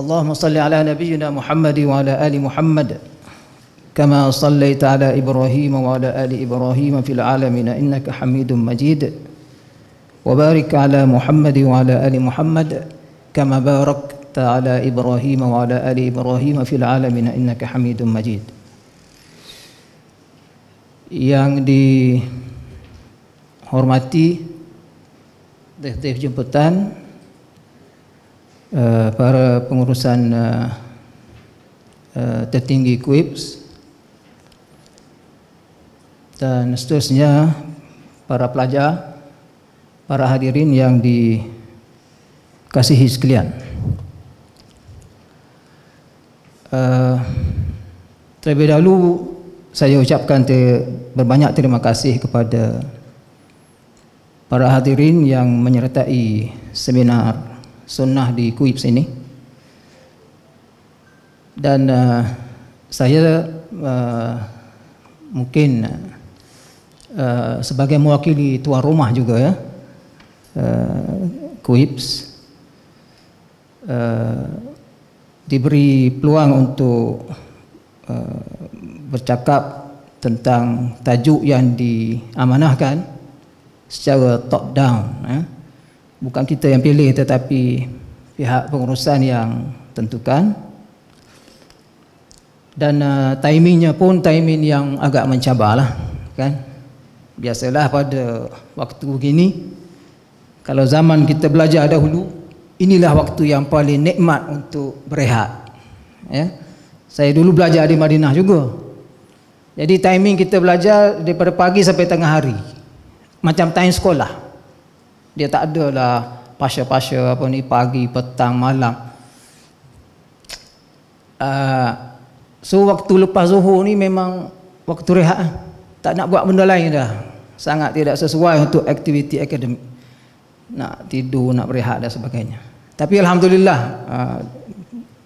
اللهم صل على نبينا محمد وعلى آل محمد كما صليت على إبراهيم وعلى آل إبراهيم في العالمين إنك حميد مجيد وبارك على محمد وعلى آل محمد كما باركت على إبراهيم وعلى آل إبراهيم في العالمين إنك حميد مجيد yang dihormati detektif jemputan Eh, para pengurusan uh, uh, tertinggi KUIPS dan seterusnya para pelajar, para hadirin yang dikasihi sekalian. Uh, terlebih dahulu saya ucapkan ter, berbanyak terima kasih kepada para hadirin yang menyertai seminar sunnah di Kuib sini dan uh, saya uh, mungkin uh, sebagai mewakili tuan rumah juga ya uh, Kuibs uh, diberi peluang untuk uh, bercakap tentang tajuk yang diamanahkan secara top down eh? bukan kita yang pilih tetapi pihak pengurusan yang tentukan dan uh, timingnya pun timing yang agak mencabar lah kan biasalah pada waktu gini kalau zaman kita belajar dahulu inilah waktu yang paling nikmat untuk berehat ya saya dulu belajar di Madinah juga jadi timing kita belajar daripada pagi sampai tengah hari macam time sekolah dia tak adalah pasya-pasya apa ni pagi, petang, malam. Uh, so waktu lepas zuhur ni memang waktu rehat lah. tak nak buat benda lain dah sangat tidak sesuai untuk aktiviti akademik nak tidur nak berehat dan sebagainya tapi alhamdulillah uh,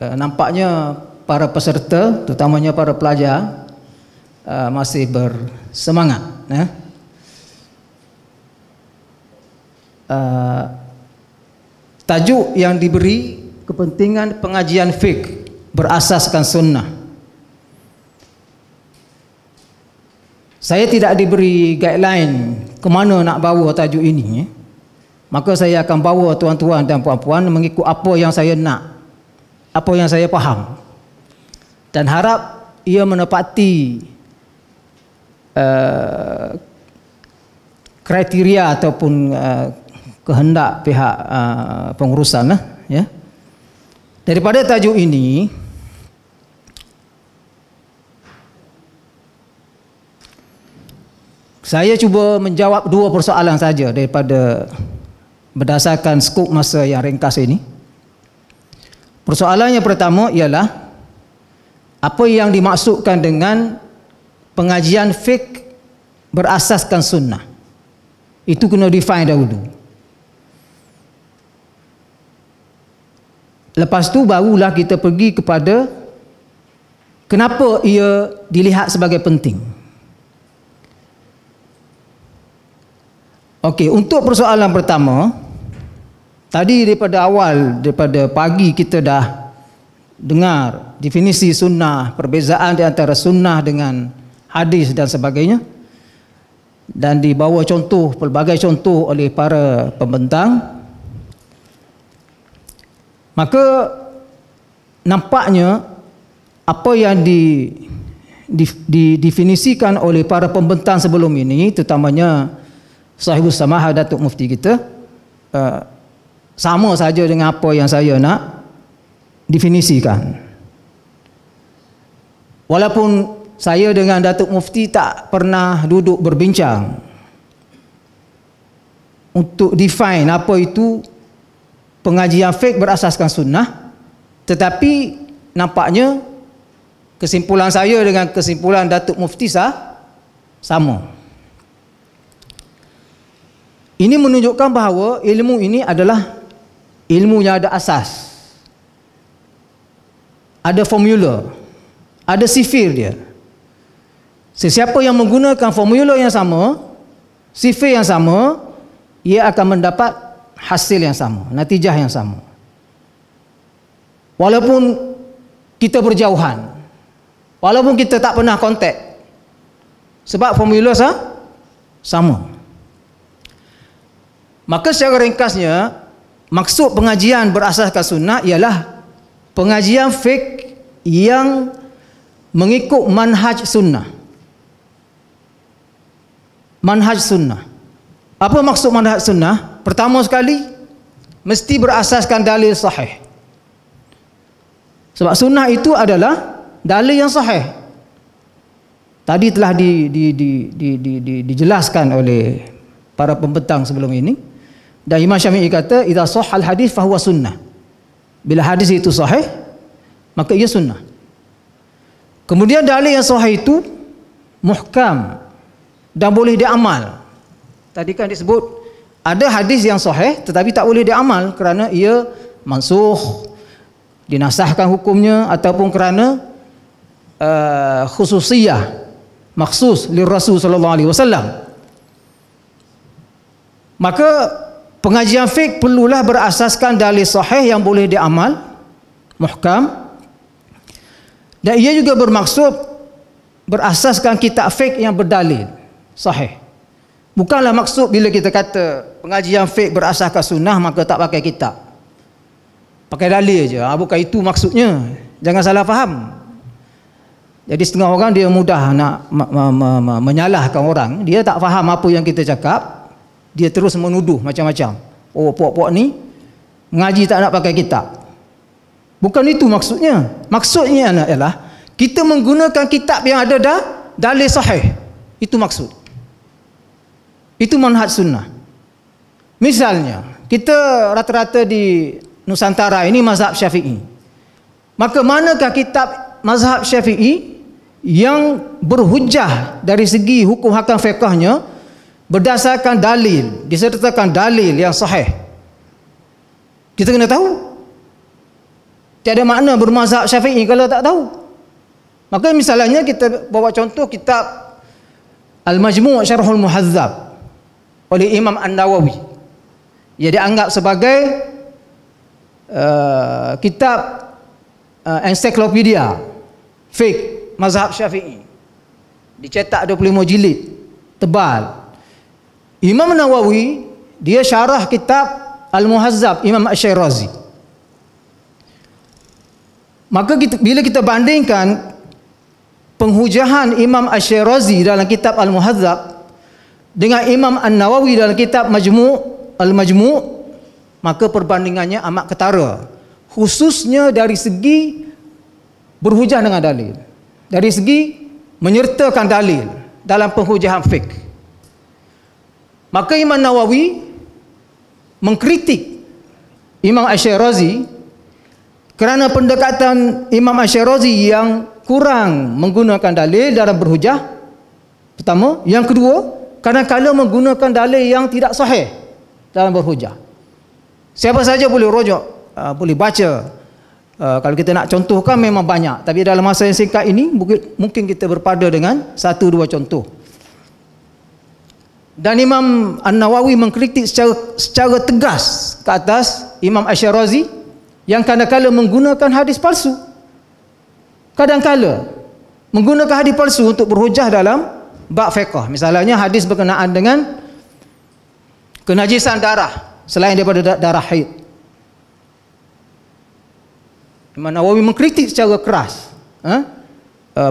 uh, nampaknya para peserta terutamanya para pelajar uh, masih bersemangat eh? Uh, tajuk yang diberi kepentingan pengajian fik berasaskan sunnah. Saya tidak diberi guideline ke mana nak bawa tajuk ini. Eh. Maka saya akan bawa tuan-tuan dan puan-puan mengikut apa yang saya nak. Apa yang saya faham. Dan harap ia menepati uh, kriteria ataupun uh, kehendak pihak uh, pengurusan lah, ya. Daripada tajuk ini saya cuba menjawab dua persoalan saja daripada berdasarkan skop masa yang ringkas ini. Persoalan yang pertama ialah apa yang dimaksudkan dengan pengajian fik berasaskan sunnah? Itu kena define dahulu. Lepas tu barulah kita pergi kepada kenapa ia dilihat sebagai penting. Okey, untuk persoalan pertama, tadi daripada awal daripada pagi kita dah dengar definisi sunnah, perbezaan di antara sunnah dengan hadis dan sebagainya. Dan dibawa contoh pelbagai contoh oleh para pembentang Maka nampaknya apa yang di didefinisikan oleh para pembentang sebelum ini terutamanya sahibus samaha datuk mufti kita eh, sama saja dengan apa yang saya nak definisikan walaupun saya dengan datuk mufti tak pernah duduk berbincang untuk define apa itu pengajian fiqh berasaskan sunnah tetapi nampaknya kesimpulan saya dengan kesimpulan Datuk Muftisah sama ini menunjukkan bahawa ilmu ini adalah ilmu yang ada asas ada formula ada sifir dia sesiapa yang menggunakan formula yang sama sifir yang sama ia akan mendapat hasil yang sama, natijah yang sama. Walaupun kita berjauhan. Walaupun kita tak pernah kontak. Sebab formula sah, sama. Maka secara ringkasnya, maksud pengajian berasaskan sunnah ialah pengajian fik yang mengikut manhaj sunnah. Manhaj sunnah. Apa maksud manhaj sunnah? Pertama sekali mesti berasaskan dalil sahih. Sebab sunnah itu adalah dalil yang sahih. Tadi telah di, di, di, di, di, di, dijelaskan oleh para pembetang sebelum ini. Dan Imam Syafi'i kata, "Idza sahal hadis fahuwa sunnah." Bila hadis itu sahih, maka ia sunnah. Kemudian dalil yang sahih itu muhkam dan boleh diamal. Tadi kan disebut ada hadis yang sahih tetapi tak boleh diamal kerana ia mansuh, dinasahkan hukumnya ataupun kerana uh, khususiyah maksus lir Rasul sallallahu alaihi wasallam. Maka pengajian fiqh perlulah berasaskan dalil sahih yang boleh diamal, muhkam. Dan ia juga bermaksud berasaskan kitab fiqh yang berdalil sahih. Bukanlah maksud bila kita kata pengajian fake berasaskan sunnah maka tak pakai kitab. Pakai dalil aja. Ah, ha, bukan itu maksudnya. Jangan salah faham. Jadi setengah orang dia mudah nak ma- ma- ma- ma- menyalahkan orang. Dia tak faham apa yang kita cakap. Dia terus menuduh macam-macam. Oh puak-puak ni ngaji tak nak pakai kitab. Bukan itu maksudnya. Maksudnya anak ialah kita menggunakan kitab yang ada dah dalil sahih. Itu maksud. Itu manhaj sunnah. Misalnya, kita rata-rata di Nusantara ini mazhab syafi'i. Maka manakah kitab mazhab syafi'i yang berhujah dari segi hukum hakam fiqahnya berdasarkan dalil, disertakan dalil yang sahih. Kita kena tahu. Tiada makna bermazhab syafi'i kalau tak tahu. Maka misalnya kita bawa contoh kitab Al-Majmu' Syarhul Muhazzab oleh Imam An-Nawawi. Ia dianggap sebagai uh, kitab uh, ensiklopedia fik mazhab Syafi'i. Dicetak 25 jilid, tebal. Imam An Nawawi dia syarah kitab Al-Muhazzab Imam ash syirazi Maka kita, bila kita bandingkan penghujahan Imam ash syirazi dalam kitab Al-Muhazzab dengan Imam An-Nawawi dalam kitab Majmu' Al-Majmu' maka perbandingannya amat ketara khususnya dari segi berhujah dengan dalil dari segi menyertakan dalil dalam penghujahan fik. maka Imam Nawawi mengkritik Imam Asy-Syarazi kerana pendekatan Imam Asy-Syarazi yang kurang menggunakan dalil dalam berhujah pertama yang kedua kadang-kadang menggunakan dalil yang tidak sahih dalam berhujah. Siapa saja boleh rujuk, uh, boleh baca. Uh, kalau kita nak contohkan memang banyak. Tapi dalam masa yang singkat ini, mungkin kita berpada dengan satu dua contoh. Dan Imam An-Nawawi mengkritik secara, secara tegas ke atas Imam Asyarazi yang kadang-kadang menggunakan hadis palsu. Kadang-kadang menggunakan hadis palsu untuk berhujah dalam Bak fiqh. Misalnya hadis berkenaan dengan kenajisan darah selain daripada darah haid. Imam Nawawi mengkritik secara keras ha?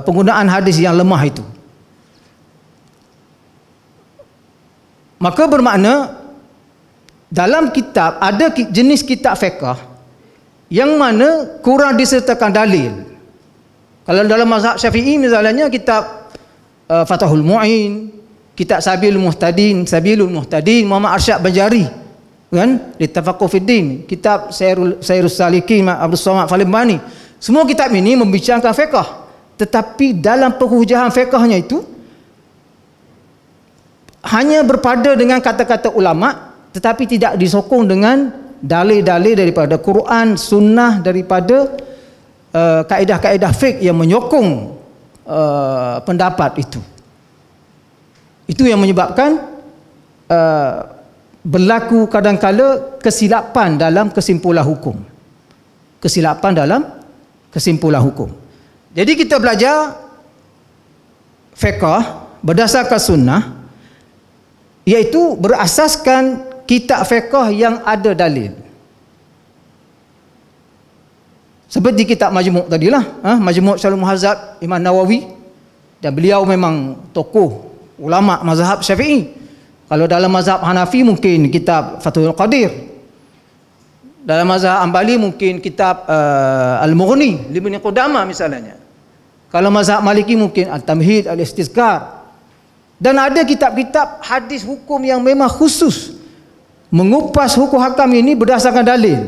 penggunaan hadis yang lemah itu. Maka bermakna dalam kitab ada jenis kitab fiqh yang mana kurang disertakan dalil. Kalau dalam mazhab Syafi'i misalnya kitab uh, Fatahul Mu'in, Kitab Sabilul Muhtadin, Sabilul Muhtadin, Muhammad Arsyad Banjari, kan? Di Litafaqquh Fiddin, Kitab Sayrul Sayrul Salikin, Abdul Somad Falimbani. Semua kitab ini membincangkan fiqh. Tetapi dalam penghujahan fiqhnya itu hanya berpada dengan kata-kata ulama tetapi tidak disokong dengan dalil-dalil daripada Quran, sunnah daripada uh, kaedah-kaedah fiqh yang menyokong uh, pendapat itu. Itu yang menyebabkan uh, berlaku kadangkala kesilapan dalam kesimpulan hukum. Kesilapan dalam kesimpulan hukum. Jadi kita belajar fiqah berdasarkan sunnah iaitu berasaskan kitab fiqah yang ada dalil. Seperti kitab majmuk tadilah. Ha? Majmuk Syarul Muhazzab, Imam Nawawi. Dan beliau memang tokoh ulama mazhab syafi'i. Kalau dalam mazhab Hanafi mungkin kitab Fathul Qadir. Dalam mazhab Ambali mungkin kitab uh, Al-Mughni, Limni Qudama misalnya. Kalau mazhab Maliki mungkin Al-Tamhid, Al-Istizkar. Dan ada kitab-kitab hadis hukum yang memang khusus mengupas hukum hakam ini berdasarkan dalil.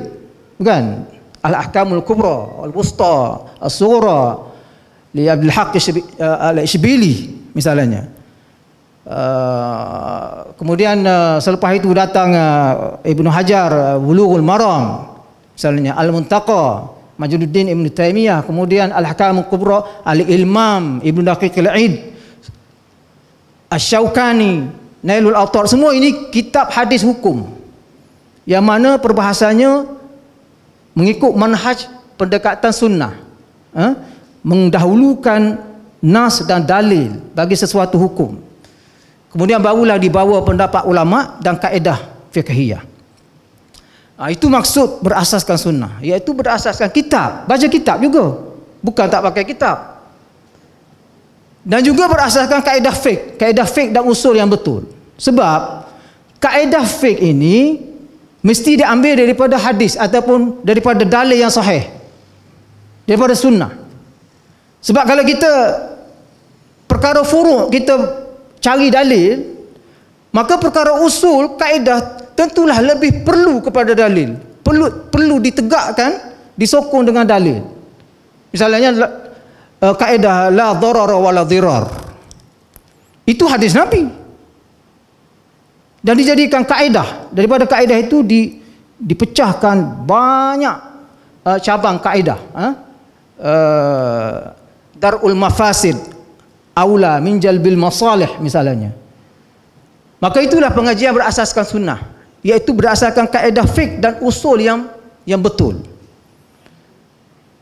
Bukan? al-ahkamul kubra al-wusta as-sughra li Abdul Haq eh, al isbili misalnya uh, kemudian uh, selepas itu datang uh, Ibnu Hajar uh, Bulughul Maram misalnya Al-Muntaqa Majluddin Ibnu Taimiyah kemudian Al-Hakamul Kubra Al-Ilmam Ibnu Daqiq Al-Aid Asy-Syaukani Nailul Athar semua ini kitab hadis hukum yang mana perbahasannya mengikut manhaj pendekatan sunnah eh, mendahulukan nas dan dalil bagi sesuatu hukum kemudian barulah dibawa pendapat ulama dan kaedah fiqhiyah ha, itu maksud berasaskan sunnah iaitu berasaskan kitab baca kitab juga bukan tak pakai kitab dan juga berasaskan kaedah fiqh kaedah fiqh dan usul yang betul sebab kaedah fiqh ini mesti diambil daripada hadis ataupun daripada dalil yang sahih daripada sunnah sebab kalau kita perkara furu' kita cari dalil maka perkara usul kaedah tentulah lebih perlu kepada dalil perlu perlu ditegakkan disokong dengan dalil misalnya eh, kaedah la darara wala dirar itu hadis nabi dan dijadikan kaedah daripada kaedah itu di, dipecahkan banyak uh, cabang kaedah ha? uh, darul mafasid aula min jalbil masalih misalnya maka itulah pengajian berasaskan sunnah iaitu berasaskan kaedah fik dan usul yang yang betul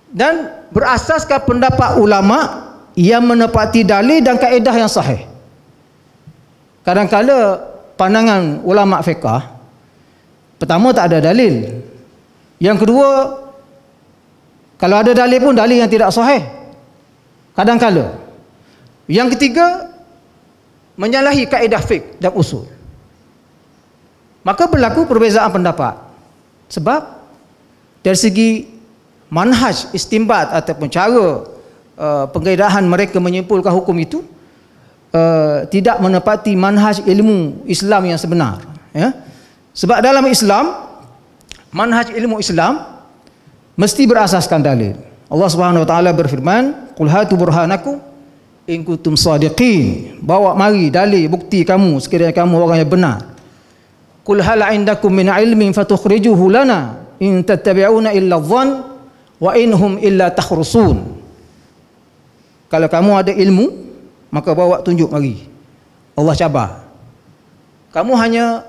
dan berasaskan pendapat ulama yang menepati dalil dan kaedah yang sahih kadang-kadang pandangan ulama fiqah pertama tak ada dalil yang kedua kalau ada dalil pun dalil yang tidak sahih kadang kala yang ketiga menyalahi kaedah fiqh dan usul maka berlaku perbezaan pendapat sebab dari segi manhaj istimbat ataupun cara uh, eh, penggaidahan mereka menyimpulkan hukum itu uh, tidak menepati manhaj ilmu Islam yang sebenar ya sebab dalam Islam manhaj ilmu Islam mesti berasaskan dalil Allah Subhanahu wa taala berfirman qul hatu burhanakum in kuntum sadiqin bawa mari dalil bukti kamu sekiranya kamu orang yang benar qul hal indakum min ilmin fatukhrijuhu lana in tattabi'una illa dhann wa inhum illa takhrusun kalau kamu ada ilmu maka bawa tunjuk mari Allah cabar kamu hanya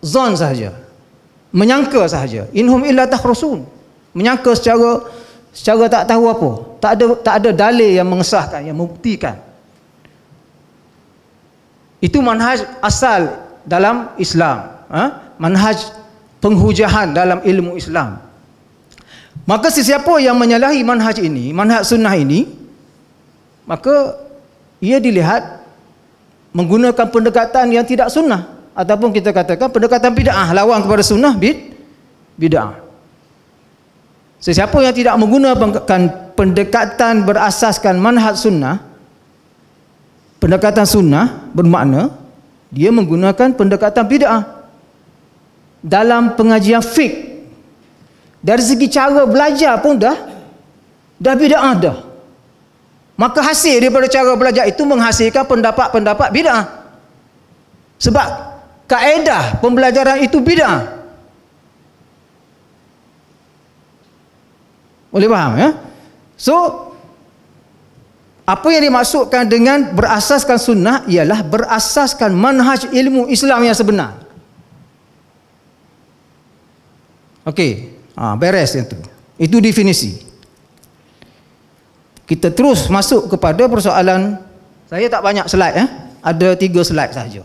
zon sahaja menyangka sahaja inhum illa tahrusun menyangka secara secara tak tahu apa tak ada tak ada dalil yang mengesahkan yang membuktikan itu manhaj asal dalam Islam ha? manhaj penghujahan dalam ilmu Islam maka sesiapa yang menyalahi manhaj ini manhaj sunnah ini maka ia dilihat menggunakan pendekatan yang tidak sunnah ataupun kita katakan pendekatan bid'ah lawan kepada sunnah bid bid'ah sesiapa yang tidak menggunakan pendekatan berasaskan manhaj sunnah pendekatan sunnah bermakna dia menggunakan pendekatan bid'ah dalam pengajian fik dari segi cara belajar pun dah dah bid'ah dah Maka hasil daripada cara belajar itu menghasilkan pendapat-pendapat bid'ah. Sebab kaedah pembelajaran itu bid'ah. Boleh faham ya? So apa yang dimaksudkan dengan berasaskan sunnah ialah berasaskan manhaj ilmu Islam yang sebenar. Okey. Ha, beres yang itu. Itu definisi. Kita terus masuk kepada persoalan saya tak banyak slide eh. Ada tiga slide saja.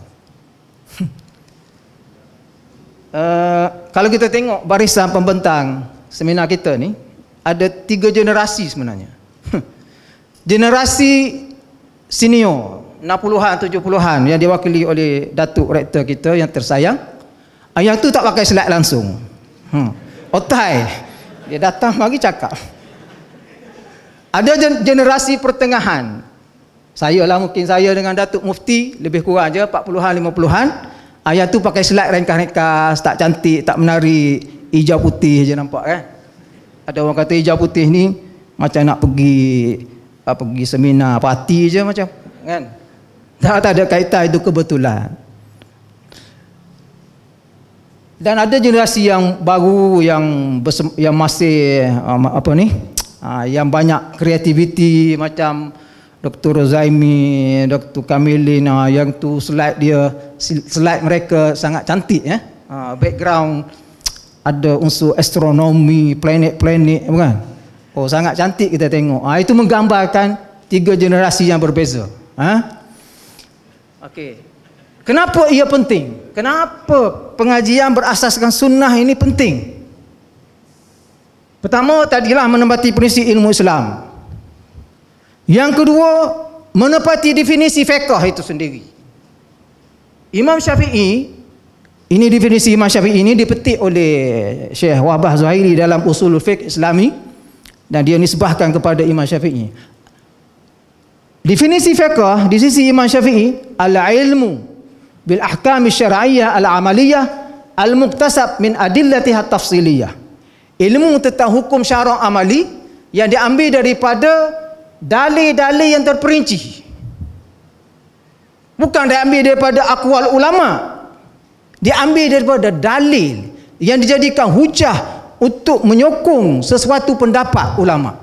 uh, eh, kalau kita tengok barisan pembentang seminar kita ni, ada tiga generasi sebenarnya. generasi senior 60-an, 70-an yang diwakili oleh Datuk Rektor kita yang tersayang. Ah, yang tu tak pakai slide langsung. Hmm. Otai. Dia datang lagi cakap ada generasi pertengahan saya lah mungkin saya dengan Datuk Mufti lebih kurang aja. 40-an 50-an ayah tu pakai selat rengkas-rengkas tak cantik tak menarik hijau putih je nampak kan ada orang kata hijau putih ni macam nak pergi apa, pergi seminar parti je macam kan tak, tak ada kaitan itu kebetulan dan ada generasi yang baru yang yang masih eh, apa ni Ah, yang banyak kreativiti macam Dr. Zaimi, Dr. Kamilin uh, yang tu slide dia slide mereka sangat cantik ya. background ada unsur astronomi, planet-planet bukan? Oh sangat cantik kita tengok. Ah itu menggambarkan tiga generasi yang berbeza. Ha? Huh? Okey. Kenapa ia penting? Kenapa pengajian berasaskan sunnah ini penting? Pertama, tadilah menepati prinsip ilmu Islam. Yang kedua, menepati definisi fiqh itu sendiri. Imam Syafi'i, ini definisi Imam Syafi'i ini dipetik oleh Syekh Wahbah Zuhairi dalam usul fiqh Islami dan dia nisbahkan kepada Imam Syafi'i. Definisi fiqh di sisi Imam Syafi'i, al-ilmu bil ahkam syar'iyyah al-amaliyah al-muktasab min adillatiha tafsiliyah ilmu tentang hukum syarak amali yang diambil daripada dalil-dalil yang terperinci. Bukan diambil daripada akwal ulama. Diambil daripada dalil yang dijadikan hujah untuk menyokong sesuatu pendapat ulama.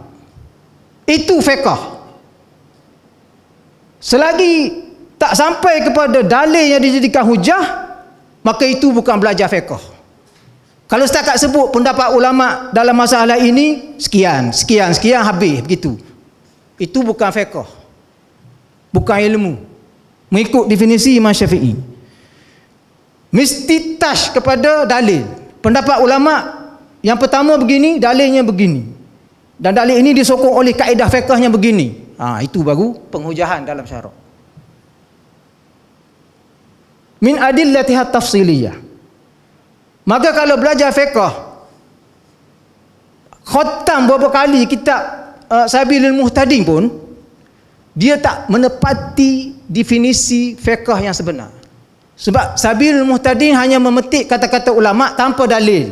Itu fiqh. Selagi tak sampai kepada dalil yang dijadikan hujah, maka itu bukan belajar fiqh. Kalau setakat sebut pendapat ulama dalam masalah ini, sekian, sekian, sekian habis begitu. Itu bukan fiqh. Bukan ilmu. Mengikut definisi Imam Syafi'i. Mesti touch kepada dalil. Pendapat ulama yang pertama begini, dalilnya begini. Dan dalil ini disokong oleh kaedah fiqhnya begini. Ha, itu baru penghujahan dalam syarak. Min adillatihat tafsiliyah. Maka kalau belajar fiqah khatam berapa kali kitab uh, Sabilul Muhtadin pun dia tak menepati definisi fiqah yang sebenar. Sebab Sabilul Muhtadin hanya memetik kata-kata ulama tanpa dalil.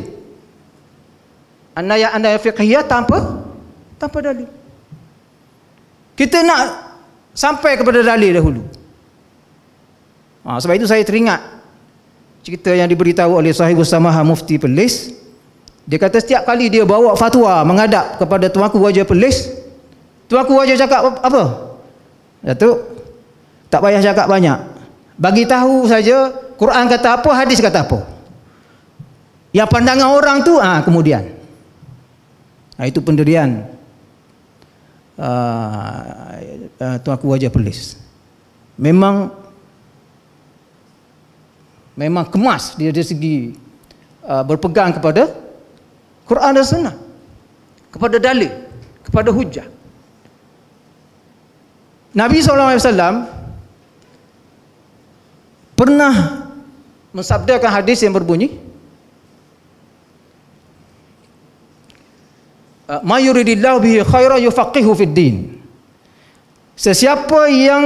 Anda yang anda fiqhiyah tanpa tanpa dalil. Kita nak sampai kepada dalil dahulu. Ha, sebab itu saya teringat cerita yang diberitahu oleh sahibu samaha mufti Perlis dia kata setiap kali dia bawa fatwa mengadap kepada tuanku wajah Pelis, tuanku wajah cakap apa Datuk tak payah cakap banyak bagi tahu saja Quran kata apa hadis kata apa yang pandangan orang tu ah ha, kemudian nah, ha, itu pendirian uh, uh, tuanku wajah Pelis, memang memang kemas dia dari segi uh, berpegang kepada Quran dan Sunnah kepada dalil kepada hujah Nabi SAW pernah mensabdakan hadis yang berbunyi uh, ma yuridillahu bihi khaira yufaqihu fid din sesiapa yang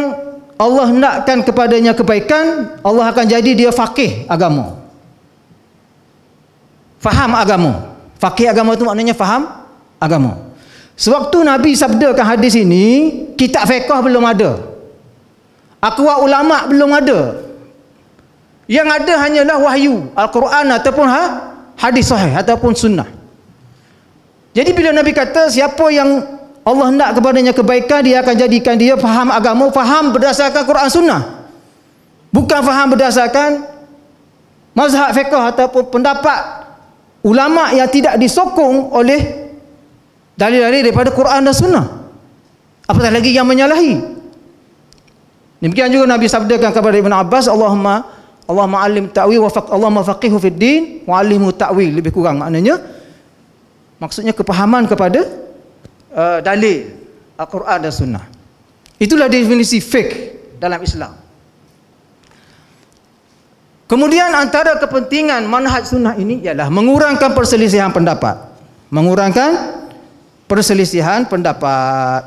Allah nakkan kepadanya kebaikan, Allah akan jadi dia faqih agama. Faham agama. Faqih agama itu maknanya faham agama. Sewaktu Nabi sabda sabdakan hadis ini, kitab fiqh belum ada. Akwa ulama belum ada. Yang ada hanyalah wahyu, Al-Quran ataupun ha? hadis sahih ataupun sunnah. Jadi bila Nabi kata siapa yang Allah hendak kepadanya kebaikan, dia akan jadikan dia faham agama, faham berdasarkan Quran Sunnah. Bukan faham berdasarkan mazhab fiqah ataupun pendapat ulama yang tidak disokong oleh dalil-dalil daripada Quran dan Sunnah. Apatah lagi yang menyalahi. Demikian juga Nabi sabdakan kepada Ibn Abbas, Allahumma Allahumma alim ta'wi wa faq Allahumma faqihu fid din wa ta'wi lebih kurang maknanya maksudnya kepahaman kepada uh, dalil Al-Quran dan Sunnah. Itulah definisi fake dalam Islam. Kemudian antara kepentingan manhaj sunnah ini ialah mengurangkan perselisihan pendapat. Mengurangkan perselisihan pendapat.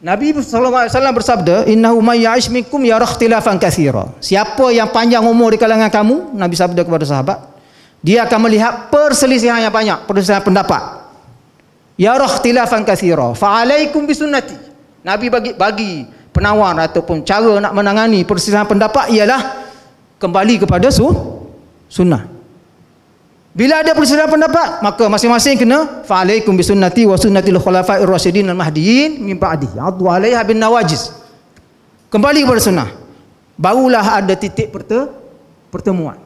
Nabi saw bersabda, Inna may ya'ish minkum yarahtilafan katsira." Siapa yang panjang umur di kalangan kamu, Nabi sabda kepada sahabat, dia akan melihat perselisihan yang banyak, perselisihan pendapat. Yara ikhtilafan kathira. Fa'alaikum bisunnati. Nabi bagi, bagi penawar ataupun cara nak menangani persisahan pendapat ialah kembali kepada su, sunnah. Bila ada persisahan pendapat, maka masing-masing kena fa'alaikum bisunnati wa sunnatil khulafa'ir rasyidin al-mahdiin min ba'di. Adu alaiha bin nawajiz. Kembali kepada sunnah. Barulah ada titik pertemuan.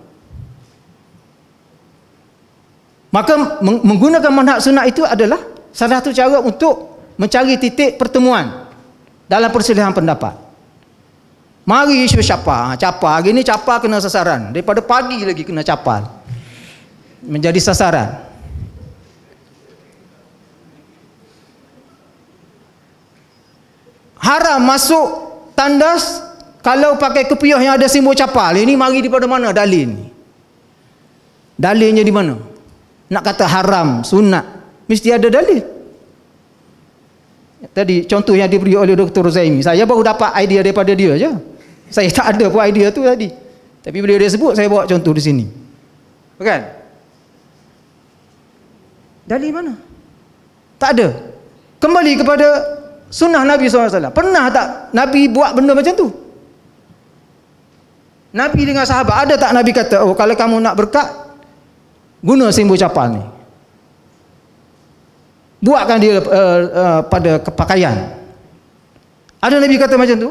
Maka menggunakan manhaj sunnah itu adalah Salah satu cara untuk mencari titik pertemuan dalam perselisihan pendapat. Mari isu capa, ha, capa hari ini capa kena sasaran. Daripada pagi lagi kena capal. Menjadi sasaran. Haram masuk tandas kalau pakai kepiah yang ada simbol capal. Ini mari daripada mana dalil ini? Dalilnya di mana? Nak kata haram, sunat, mesti ada dalil. Tadi contoh yang diberi oleh Dr. Zaimi, saya baru dapat idea daripada dia je. Saya tak ada pun idea tu tadi. Tapi bila dia sebut, saya bawa contoh di sini. Bukan? Dalil mana? Tak ada. Kembali kepada sunnah Nabi SAW. Pernah tak Nabi buat benda macam tu? Nabi dengan sahabat, ada tak Nabi kata, oh kalau kamu nak berkat, guna simbol capal ni buatkan dia uh, uh, pada kepakaian. Ada Nabi kata macam tu.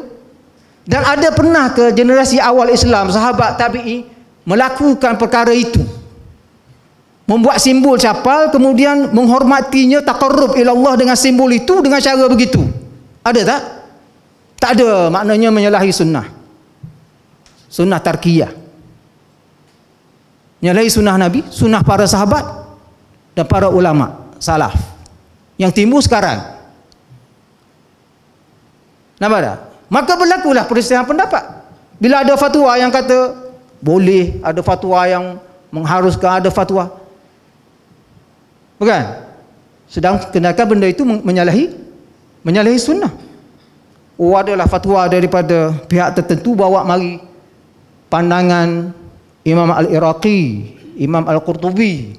Dan ada pernah ke generasi awal Islam, sahabat tabi'i melakukan perkara itu? Membuat simbol capal kemudian menghormatinya taqarrub ila Allah dengan simbol itu dengan cara begitu. Ada tak? Tak ada maknanya menyalahi sunnah. Sunnah tarkiyah. Menyalahi sunnah Nabi, sunnah para sahabat dan para ulama salaf yang timbul sekarang. Nampak tak? Maka berlakulah peristiwa pendapat. Bila ada fatwa yang kata boleh, ada fatwa yang mengharuskan, ada fatwa. Bukan? Sedang kenalkan benda itu menyalahi menyalahi sunnah. Oh adalah fatwa daripada pihak tertentu bawa mari pandangan Imam Al-Iraqi, Imam Al-Qurtubi,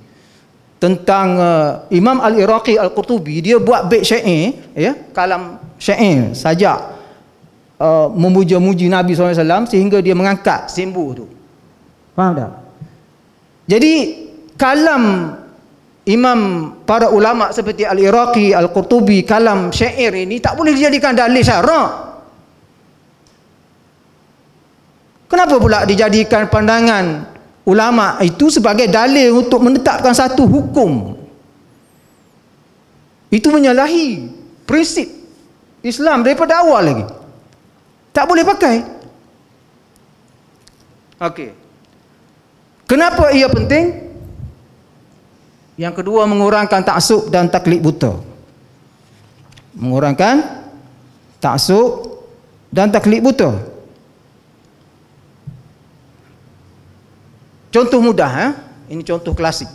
tentang uh, Imam Al-Iraqi Al-Qurtubi dia buat bait syair ya kalam syair saja uh, memuja-muji Nabi SAW sehingga dia mengangkat simbu tu faham tak jadi kalam imam para ulama seperti Al-Iraqi Al-Qurtubi kalam syair ini tak boleh dijadikan dalil syarak kenapa pula dijadikan pandangan ulama itu sebagai dalil untuk menetapkan satu hukum itu menyalahi prinsip Islam daripada awal lagi tak boleh pakai okey kenapa ia penting yang kedua mengurangkan taksub dan taklid buta mengurangkan taksub dan taklid buta Contoh mudah eh? Ini contoh klasik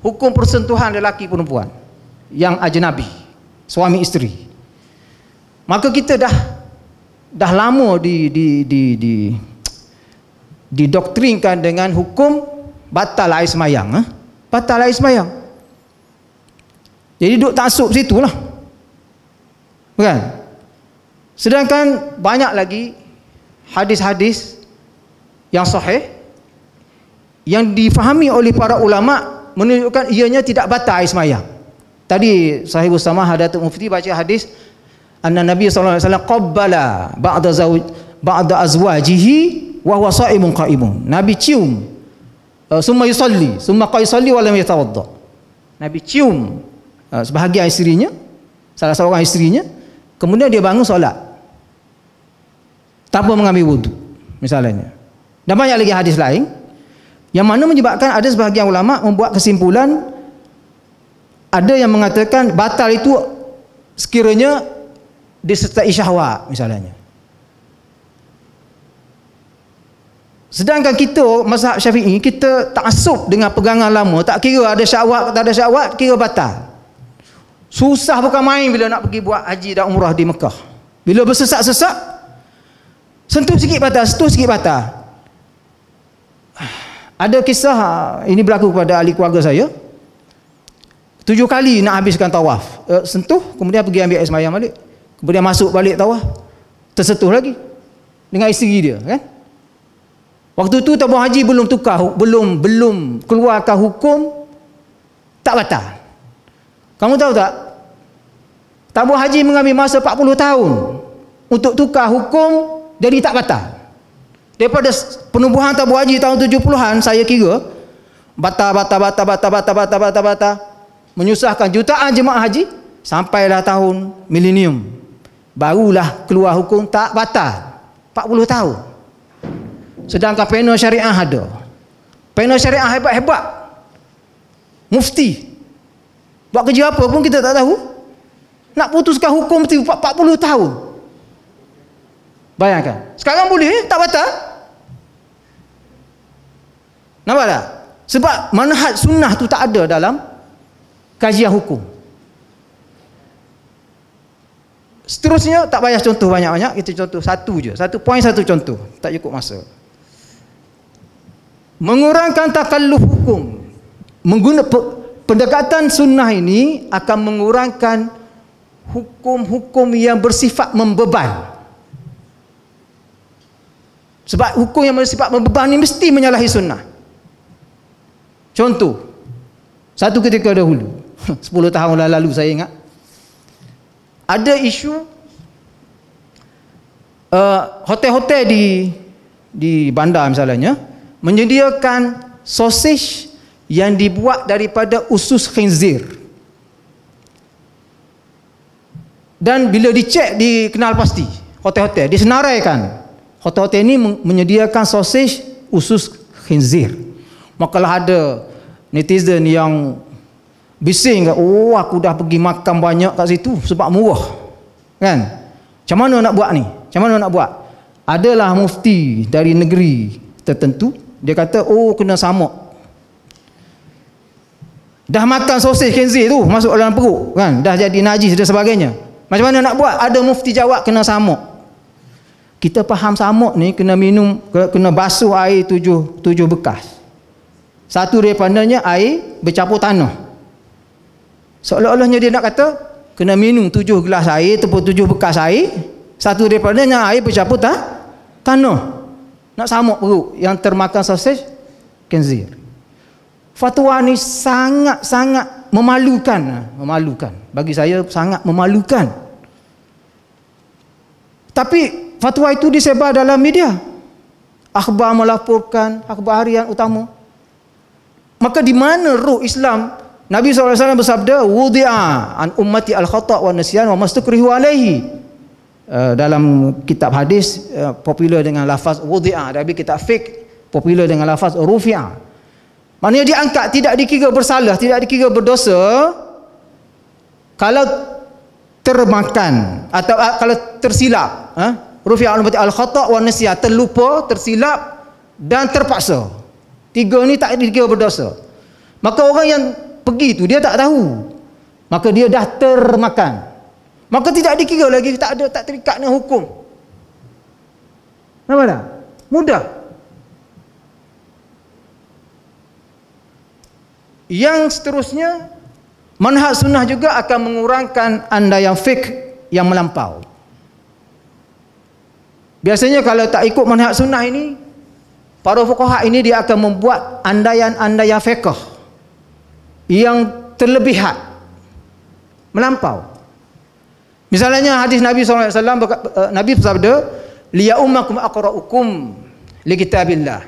Hukum persentuhan lelaki perempuan Yang ajnabi Suami isteri Maka kita dah Dah lama di Di, di, di didoktrinkan dengan hukum batal air semayang eh? batal air semayang jadi duduk taksub situ lah bukan sedangkan banyak lagi hadis-hadis yang sahih yang difahami oleh para ulama menunjukkan ianya tidak batal air semayang. Tadi Sahibu Sama Datuk Mufti baca hadis anna Nabi sallallahu alaihi wasallam qabbala ba'da zawj ba'da azwajihi wa huwa sha'imun qa'imun. Nabi cium uh, summa yusalli summa qa yusalli wa lam yatawadda. Nabi cium uh, sebahagian isterinya salah seorang isterinya kemudian dia bangun solat tanpa mengambil wudu misalnya. Dan banyak lagi hadis lain yang mana menyebabkan ada sebahagian ulama membuat kesimpulan ada yang mengatakan batal itu sekiranya disertai syahwat misalnya. Sedangkan kita mazhab Syafi'i kita tak asup dengan pegangan lama tak kira ada syahwat atau tak ada syahwat kira batal. Susah bukan main bila nak pergi buat haji dan umrah di Mekah. Bila bersesak-sesak sentuh sikit batal, sentuh sikit batal. Ada kisah ah, ini berlaku kepada ahli keluarga saya. Tujuh kali nak habiskan tawaf. Uh, sentuh, kemudian pergi ambil air semayang balik. Kemudian masuk balik tawaf. Tersentuh lagi. Dengan isteri dia. Kan? Waktu tu tabung haji belum tukar, belum belum keluarkan hukum tak batal. Kamu tahu tak? Tabung haji mengambil masa 40 tahun untuk tukar hukum jadi tak batal. Daripada penubuhan tabu haji tahun 70-an saya kira bata bata bata bata bata bata bata bata menyusahkan jutaan jemaah haji sampailah tahun milenium barulah keluar hukum tak batal 40 tahun sedangkan panel syariah ada panel syariah hebat-hebat mufti buat kerja apa pun kita tak tahu nak putuskan hukum mesti 40 tahun Bayangkan. Sekarang boleh eh? tak batal? Nampak tak? Sebab manhaj sunnah tu tak ada dalam kajian hukum. Seterusnya tak payah contoh banyak-banyak, kita contoh satu je. Satu poin satu contoh, tak cukup masa. Mengurangkan takalluf hukum. Menggunakan pendekatan sunnah ini akan mengurangkan hukum-hukum yang bersifat membebani sebab hukum yang bersifat membebani ini mesti menyalahi sunnah. Contoh, satu ketika dahulu, sepuluh tahun lah lalu saya ingat, ada isu uh, hotel-hotel di di bandar misalnya menyediakan sosis yang dibuat daripada usus khinzir. Dan bila dicek dikenal pasti hotel-hotel disenaraikan Hotel-hotel ini menyediakan sosis usus khinzir. Maka lah ada netizen yang bising oh aku dah pergi makan banyak kat situ sebab murah. Kan? Macam mana nak buat ni? Macam mana nak buat? Adalah mufti dari negeri tertentu, dia kata, oh kena samok. Dah makan sosis khinzir tu masuk dalam perut kan? Dah jadi najis dan sebagainya. Macam mana nak buat? Ada mufti jawab kena samok kita faham samud ni kena minum kena basuh air tujuh tujuh bekas satu daripadanya air bercampur tanah seolah-olahnya dia nak kata kena minum tujuh gelas air ataupun tujuh bekas air satu daripadanya air bercampur tanah tanah nak samuk perut yang termakan sosis kenzir fatwa ni sangat-sangat memalukan memalukan bagi saya sangat memalukan tapi Fatwa itu disebar dalam media. Akhbar melaporkan, akhbar harian utama. Maka di mana ruh Islam, Nabi SAW bersabda, Wudi'a an ummati al-khata' wa nasiyan wa mastukrihu alaihi. Uh, dalam kitab hadis uh, popular dengan lafaz wudi'a tapi kita fik popular dengan lafaz rufi'a maknanya diangkat tidak dikira bersalah tidak dikira berdosa kalau termakan atau uh, kalau tersilap huh? Ah, Rufi al-mati al-khata' wa nasiya terlupa, tersilap dan terpaksa. Tiga ni tak dikira berdosa. Maka orang yang pergi tu dia tak tahu. Maka dia dah termakan. Maka tidak dikira lagi tak ada tak terikat dengan hukum. Nampak tak? Mudah. Yang seterusnya manhaj sunnah juga akan mengurangkan anda yang fik yang melampau. Biasanya kalau tak ikut manhaj sunnah ini, para fuqaha ini dia akan membuat andaian-andaian fiqh yang terlebihat melampau. Misalnya hadis Nabi SAW alaihi wasallam eh, Nabi bersabda, "Li ummakum aqra'ukum li kitabillah."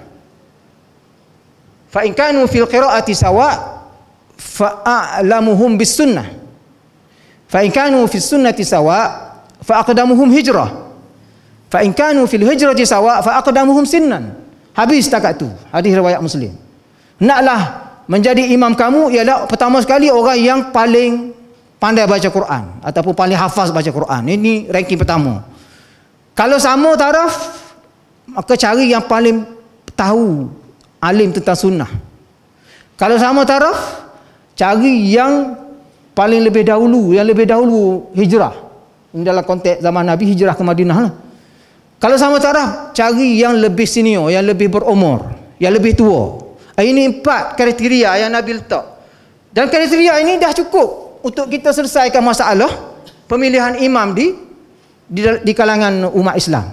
Fa in kanu fil qira'ati sawa fa a'lamuhum bis sunnah. Fa in kanu fis sunnati sawa fa aqdamuhum hijrah fa in kanu fil hijrati sawa fa aqdamuhum sinnan habis takat tu hadis riwayat muslim naklah menjadi imam kamu ialah pertama sekali orang yang paling pandai baca Quran ataupun paling hafaz baca Quran ini ranking pertama kalau sama taraf maka cari yang paling tahu alim tentang sunnah kalau sama taraf cari yang paling lebih dahulu yang lebih dahulu hijrah ini dalam konteks zaman Nabi hijrah ke Madinah lah. Kalau sama taraf, cari yang lebih senior, yang lebih berumur, yang lebih tua. Ah, ini empat kriteria yang Nabi letak. Dan kriteria ini dah cukup untuk kita selesaikan masalah pemilihan imam di di, di kalangan umat Islam.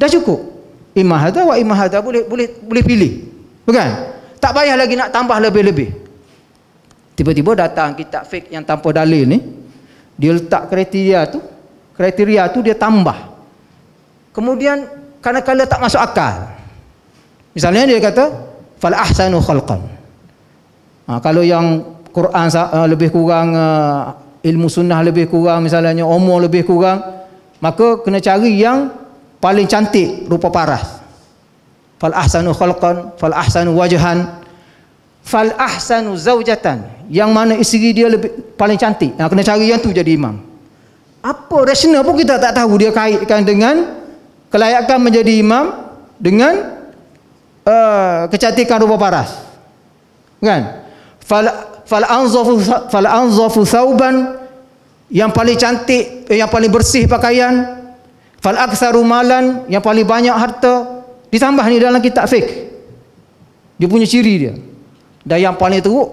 Dah cukup. Imam hadza wa imam hadza boleh boleh boleh pilih. Bukan? Tak payah lagi nak tambah lebih-lebih. Tiba-tiba datang kita fik yang tanpa dalil ni, dia letak kriteria tu, kriteria tu dia tambah. Kemudian karena kadang tak masuk akal. Misalnya dia kata fal ahsanu khalqan. Ha, kalau yang Quran uh, lebih kurang uh, ilmu sunnah lebih kurang misalnya umur lebih kurang maka kena cari yang paling cantik rupa paras. Fal ahsanu khalqan, fal ahsanu wajhan, fal ahsanu zaujatan. Yang mana isteri dia lebih paling cantik. Ha, kena cari yang tu jadi imam. Apa rasional pun kita tak tahu dia kaitkan dengan kelayakan menjadi imam dengan uh, kecantikan rupa paras. Kan? Fal fal anzafu fal anzafu Sauban yang paling cantik eh, yang paling bersih pakaian fal aksaru malan yang paling banyak harta ditambah ni dalam kitab fik dia punya ciri dia dan yang paling teruk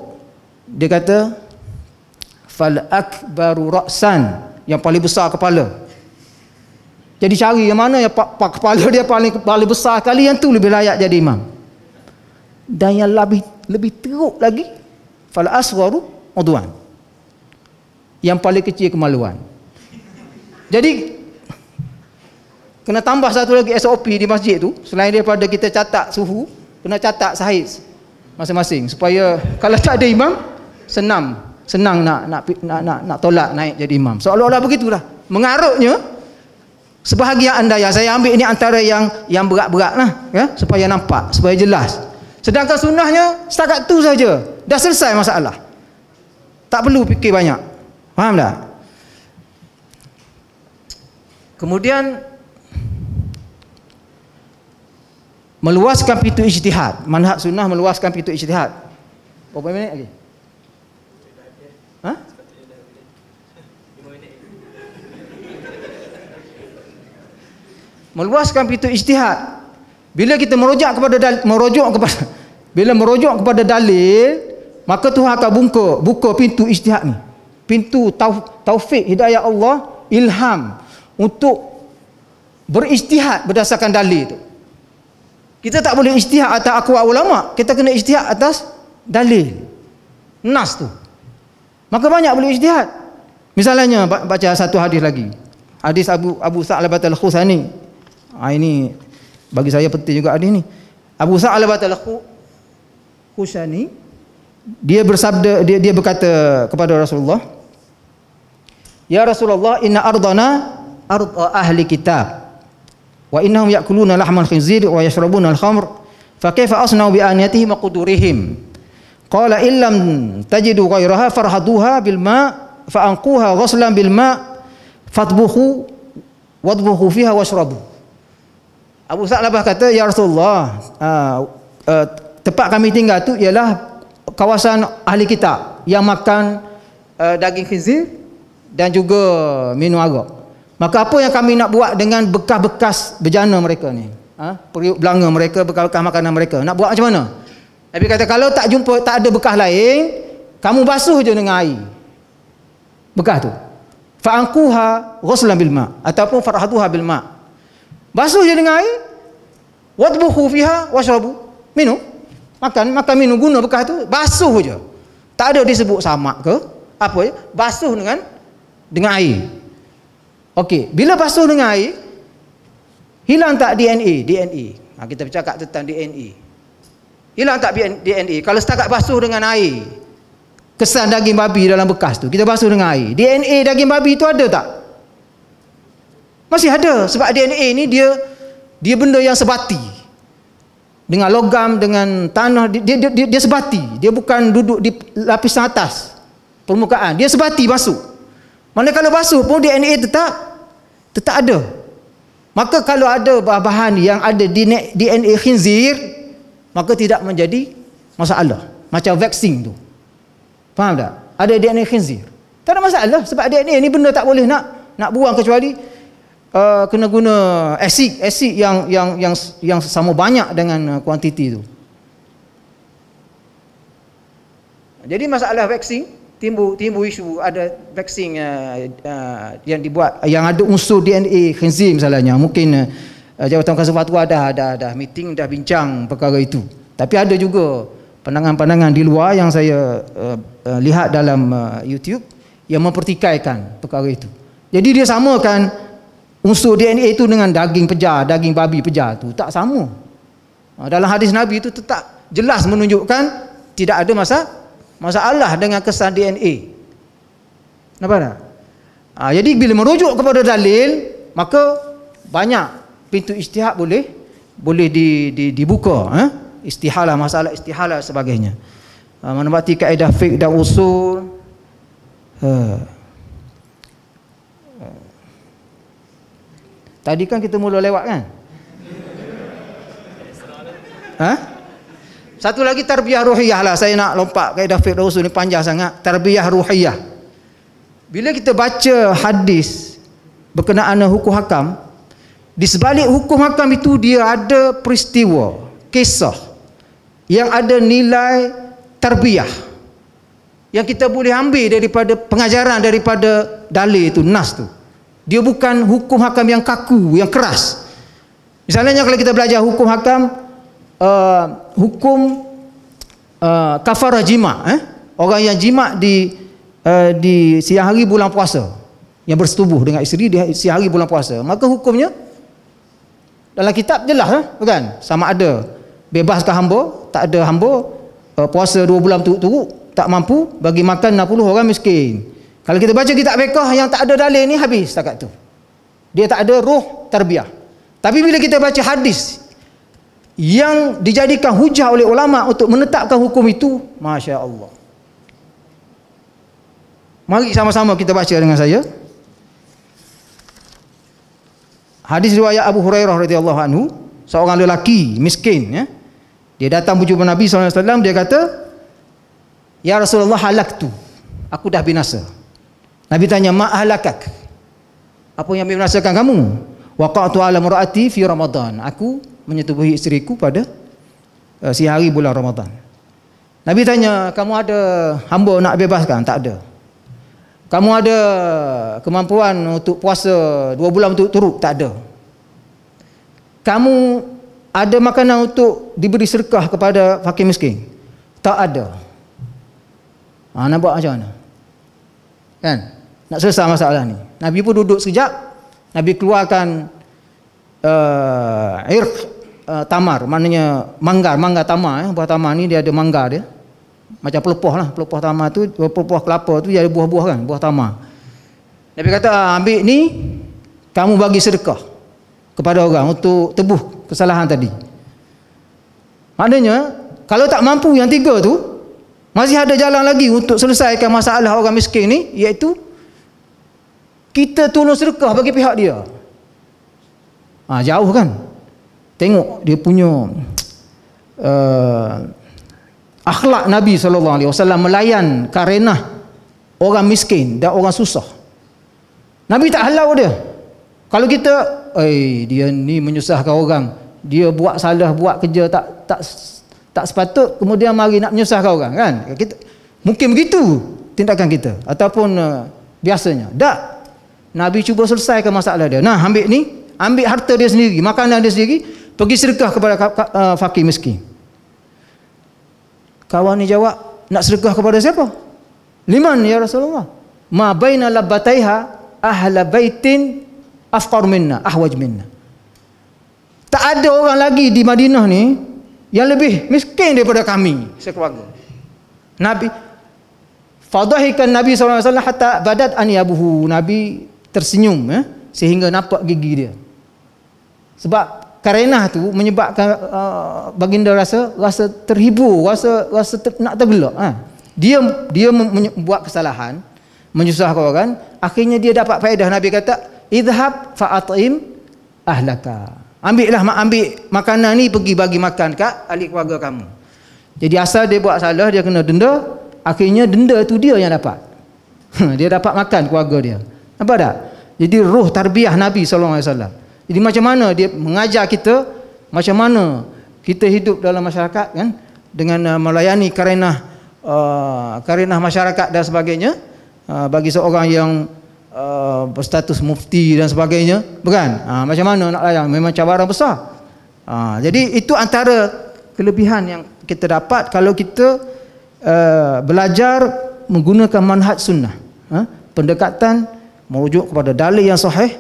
dia kata fal akbaru ra'san yang paling besar kepala jadi cari yang mana yang kepala dia paling paling besar kali yang tu lebih layak jadi imam. Dan yang lebih lebih teruk lagi fal asgharu udwan. Yang paling kecil kemaluan. Jadi kena tambah satu lagi SOP di masjid tu selain daripada kita catat suhu, kena catat saiz masing-masing supaya kalau tak ada imam senam senang nak nak nak nak, nak tolak naik jadi imam. Seolah-olah begitulah. Mengarutnya sebahagian anda yang saya ambil ini antara yang yang berat-berat lah ya? supaya nampak supaya jelas sedangkan sunnahnya setakat tu saja dah selesai masalah tak perlu fikir banyak faham tak kemudian meluaskan pintu ijtihad manhaj sunnah meluaskan pintu ijtihad berapa minit lagi okay. meluaskan pintu ijtihad bila kita merujuk kepada dal, merujuk kepada bila merujuk kepada dalil maka Tuhan akan buka buka pintu ijtihad ni pintu tauf, taufik hidayah Allah ilham untuk beristihad berdasarkan dalil itu. Kita tak boleh istihad atas aku ulama. Kita kena istihad atas dalil. Nas tu. Maka banyak boleh istihad. Misalnya baca satu hadis lagi. Hadis Abu Abu Sa'la Batal Khusani Ha, ini bagi saya penting juga hadis ni. Abu Sa'al al lah, khusyani dia bersabda dia, dia berkata kepada Rasulullah Ya Rasulullah inna ardana ard ahli kitab wa innahum yakuluna lahmal khinzir wa yashrabuna al-khamr fa kaifa asna bi aniyatihim wa qudurihim qala illam tajidu ghayraha farhaduha bil ma fa anquha ghuslan bil ma fatbuhu wadbuhu fiha washrabuha Abu Sa'labah kata, Ya Rasulullah, uh, uh, tempat kami tinggal tu ialah kawasan ahli kita yang makan uh, daging khinzir dan juga minum arak. Maka apa yang kami nak buat dengan bekas-bekas berjana mereka ni? Uh, periuk belanga mereka, bekas-bekas makanan mereka. Nak buat macam mana? Nabi kata, kalau tak jumpa, tak ada bekas lain, kamu basuh je dengan air. Bekas tu. Fa'ankuha ghuslan bilma' ataupun farahatuha bilma' Basuh dia dengan air. Wadbuhu fiha washrabu. Minum. Makan, makan minum guna bekas tu, basuh je. Tak ada disebut samak ke? Apa ya? Basuh dengan dengan air. Okey, bila basuh dengan air, hilang tak DNA? DNA. Ha, kita bercakap tentang DNA. Hilang tak DNA? Kalau setakat basuh dengan air, kesan daging babi dalam bekas tu, kita basuh dengan air. DNA daging babi itu ada tak? Masih ada sebab DNA ni dia dia benda yang sebati. Dengan logam, dengan tanah dia dia dia, dia sebati. Dia bukan duduk di lapisan atas permukaan. Dia sebati basuh. Mana kalau basuh pun DNA tetap tetap ada. Maka kalau ada bahan-bahan yang ada di DNA khinzir, maka tidak menjadi masalah. Macam vaksin tu. Faham tak? Ada DNA khinzir. Tak ada masalah sebab DNA ni benda tak boleh nak nak buang kecuali uh, kena guna asid asid yang yang yang yang sama banyak dengan eh, kuantiti tu jadi masalah vaksin timbu timbu isu ada vaksin uh, uh, yang dibuat yang ada unsur DNA khinzir misalnya mungkin uh, jabatan kuasa fatwa ada ada ada meeting dah bincang perkara itu tapi ada juga pandangan-pandangan di luar yang saya uh, uh, lihat dalam uh, YouTube yang mempertikaikan perkara itu. Jadi dia samakan unsur DNA itu dengan daging pejar, daging babi pejar itu tak sama. Ha, dalam hadis Nabi itu tetap jelas menunjukkan tidak ada masa masalah dengan kesan DNA. Nampak tak? Ha, jadi bila merujuk kepada dalil, maka banyak pintu istihad boleh boleh di, di, dibuka. Eh? Istihalah, masalah istihalah sebagainya. Ha, menempati kaedah fiqh dan usul. Ha. Tadi kan kita mula lewat kan? Ha? Satu lagi tarbiyah ruhiyah lah. Saya nak lompat kaedah fiqh rusul ni panjang sangat. Tarbiyah ruhiyah. Bila kita baca hadis berkenaan hukum hakam, di sebalik hukum hakam itu dia ada peristiwa, kisah yang ada nilai tarbiyah. Yang kita boleh ambil daripada pengajaran daripada dalil itu, nas itu. Dia bukan hukum hakam yang kaku, yang keras. Misalnya kalau kita belajar hukum hakam, uh, hukum uh, kafarah jima. Eh? Orang yang jima di uh, di siang hari bulan puasa. Yang bersetubuh dengan isteri di siang hari bulan puasa. Maka hukumnya dalam kitab jelas. Eh? Bukan? Sama ada bebaskan hamba, tak ada hamba, uh, puasa dua bulan turut-turut, tak mampu, bagi makan 60 orang miskin. Kalau kita baca kitab fiqh yang tak ada dalil ni habis setakat tu. Dia tak ada ruh tarbiyah. Tapi bila kita baca hadis yang dijadikan hujah oleh ulama untuk menetapkan hukum itu, masya-Allah. Mari sama-sama kita baca dengan saya. Hadis riwayat Abu Hurairah radhiyallahu anhu, seorang lelaki miskin ya. Dia datang berjumpa Nabi sallallahu alaihi wasallam, dia kata, "Ya Rasulullah, halaktu. Aku dah binasa." Nabi tanya, "Ma'alakak?" Apa yang merasakan kamu? Waqa'tu 'ala mar'ati fi ramadhan, Aku menyetubuhi isteriku pada uh, eh, siang hari bulan ramadhan. Nabi tanya, "Kamu ada hamba nak bebaskan?" Tak ada. Kamu ada kemampuan untuk puasa dua bulan untuk turut? Tak ada. Kamu ada makanan untuk diberi serkah kepada fakir miskin? Tak ada. Ha, nak buat macam mana? Kan? nak selesai masalah ni. Nabi pun duduk sekejap. Nabi keluarkan uh, eh, irq uh, eh, tamar. Maknanya manggar. Manggar tamar. Eh. Buah tamar ni dia ada manggar dia. Macam pelepoh lah. Pelepoh tamar tu. Pelepoh kelapa tu dia ada buah-buah kan. Buah tamar. Nabi kata ambil ni. Kamu bagi sedekah. Kepada orang untuk tebuh kesalahan tadi. Maknanya. Kalau tak mampu yang tiga tu. Masih ada jalan lagi untuk selesaikan masalah orang miskin ni. Iaitu kita tolong sedekah bagi pihak dia ha, jauh kan tengok dia punya uh, akhlak Nabi SAW melayan karenah orang miskin dan orang susah Nabi tak halau dia kalau kita eh dia ni menyusahkan orang dia buat salah buat kerja tak tak tak sepatut kemudian mari nak menyusahkan orang kan kita mungkin begitu tindakan kita ataupun uh, biasanya tak Nabi cuba selesaikan masalah dia. Nah, ambil ni, ambil harta dia sendiri, makanan dia sendiri, pergi sedekah kepada uh, fakir miskin. Kawan ni jawab, nak sedekah kepada siapa? Liman ya Rasulullah. Ma baina labataiha ahla baitin afqar minna, ahwaj minna. Tak ada orang lagi di Madinah ni yang lebih miskin daripada kami sekeluarga. Nabi Fadahikan Nabi SAW hatta badat an yabuhu. Nabi tersenyum ya, sehingga nampak gigi dia. Sebab kerana tu menyebabkan uh, baginda rasa rasa terhibur, rasa rasa ter, nak tergelak. Ha. Dia dia membuat kesalahan, menyusahkan orang, akhirnya dia dapat faedah Nabi kata, "Idhab fa'atim ahlaka." Ambillah mak ambil makanan ni pergi bagi makan kat ahli keluarga kamu. Jadi asal dia buat salah dia kena denda, akhirnya denda tu dia yang dapat. dia dapat makan keluarga dia. Nampak tak? Jadi ruh tarbiyah Nabi SAW. Jadi macam mana dia mengajar kita, macam mana kita hidup dalam masyarakat kan dengan uh, melayani karenah uh, kerana masyarakat dan sebagainya uh, bagi seorang yang uh, berstatus mufti dan sebagainya bukan uh, macam mana nak layan memang cabaran besar uh, jadi itu antara kelebihan yang kita dapat kalau kita uh, belajar menggunakan manhaj sunnah uh, pendekatan merujuk kepada dalil yang sahih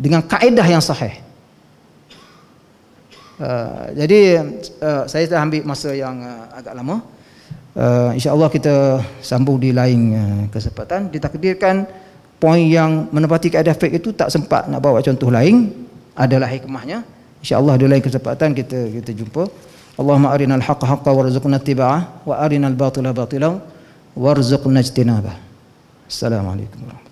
dengan kaedah yang sahih. Uh, jadi uh, saya dah ambil masa yang uh, agak lama. Uh, Allah kita sambung di lain uh, kesempatan. Ditakdirkan poin yang menepati kaedah fiqh itu tak sempat nak bawa contoh lain. Adalah hikmahnya. Insya Allah di lain kesempatan kita kita jumpa. Allahumma arinal haqqa haqqa warzuqna tiba'ah wa arinal batila batila warzuqna jtinabah. Assalamualaikum